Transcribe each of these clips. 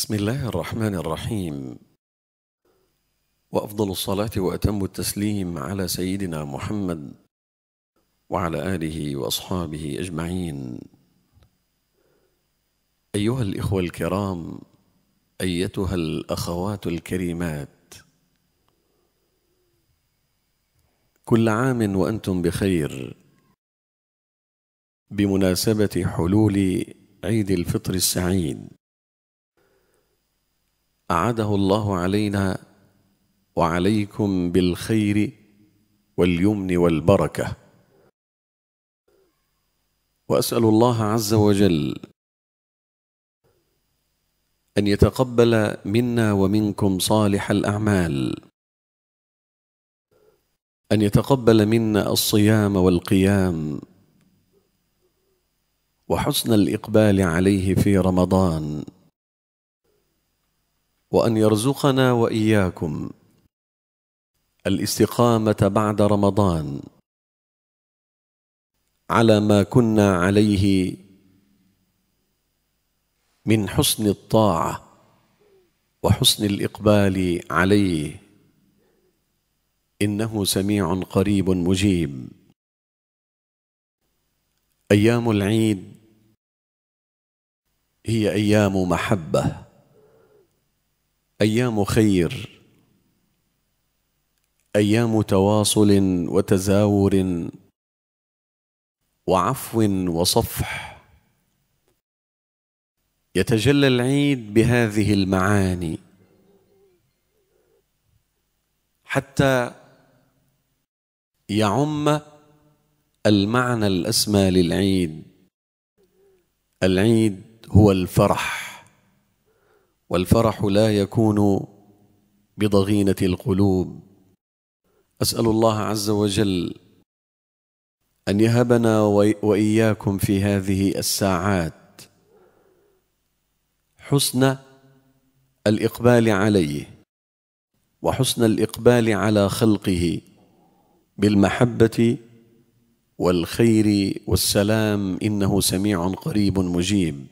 بسم الله الرحمن الرحيم وافضل الصلاه واتم التسليم على سيدنا محمد وعلى اله واصحابه اجمعين ايها الاخوه الكرام ايتها الاخوات الكريمات كل عام وانتم بخير بمناسبه حلول عيد الفطر السعيد اعاده الله علينا وعليكم بالخير واليمن والبركه واسال الله عز وجل ان يتقبل منا ومنكم صالح الاعمال ان يتقبل منا الصيام والقيام وحسن الاقبال عليه في رمضان وان يرزقنا واياكم الاستقامه بعد رمضان على ما كنا عليه من حسن الطاعه وحسن الاقبال عليه انه سميع قريب مجيب ايام العيد هي ايام محبه ايام خير ايام تواصل وتزاور وعفو وصفح يتجلى العيد بهذه المعاني حتى يعم المعنى الاسمى للعيد العيد هو الفرح والفرح لا يكون بضغينه القلوب اسال الله عز وجل ان يهبنا واياكم في هذه الساعات حسن الاقبال عليه وحسن الاقبال على خلقه بالمحبه والخير والسلام انه سميع قريب مجيب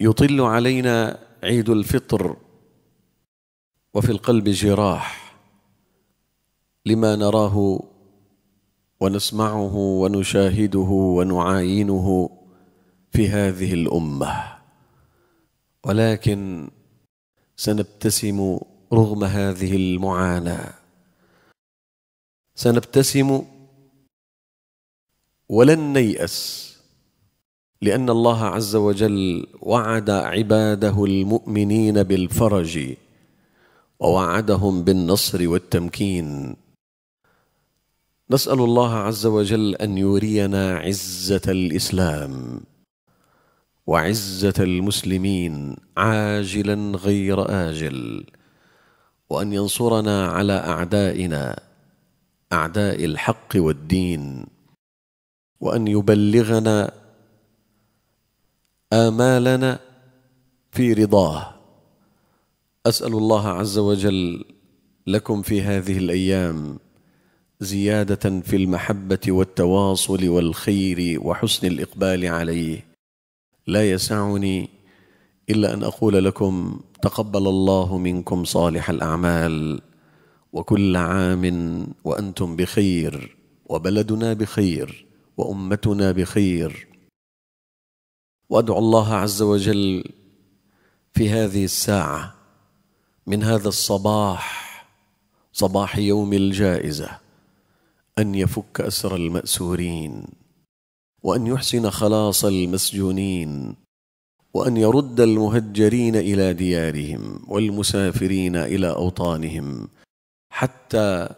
يطل علينا عيد الفطر وفي القلب جراح لما نراه ونسمعه ونشاهده ونعاينه في هذه الامه ولكن سنبتسم رغم هذه المعاناه سنبتسم ولن نيأس لان الله عز وجل وعد عباده المؤمنين بالفرج ووعدهم بالنصر والتمكين نسال الله عز وجل ان يرينا عزه الاسلام وعزه المسلمين عاجلا غير اجل وان ينصرنا على اعدائنا اعداء الحق والدين وان يبلغنا آمالنا في رضاه أسأل الله عز وجل لكم في هذه الأيام زيادة في المحبة والتواصل والخير وحسن الإقبال عليه لا يسعني إلا أن أقول لكم تقبل الله منكم صالح الأعمال وكل عام وأنتم بخير وبلدنا بخير وأمتنا بخير وادعو الله عز وجل في هذه الساعه من هذا الصباح صباح يوم الجائزه ان يفك اسر الماسورين وان يحسن خلاص المسجونين وان يرد المهجرين الى ديارهم والمسافرين الى اوطانهم حتى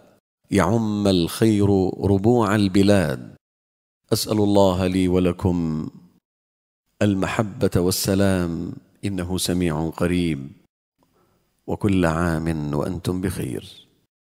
يعم الخير ربوع البلاد اسال الله لي ولكم المحبه والسلام انه سميع قريب وكل عام وانتم بخير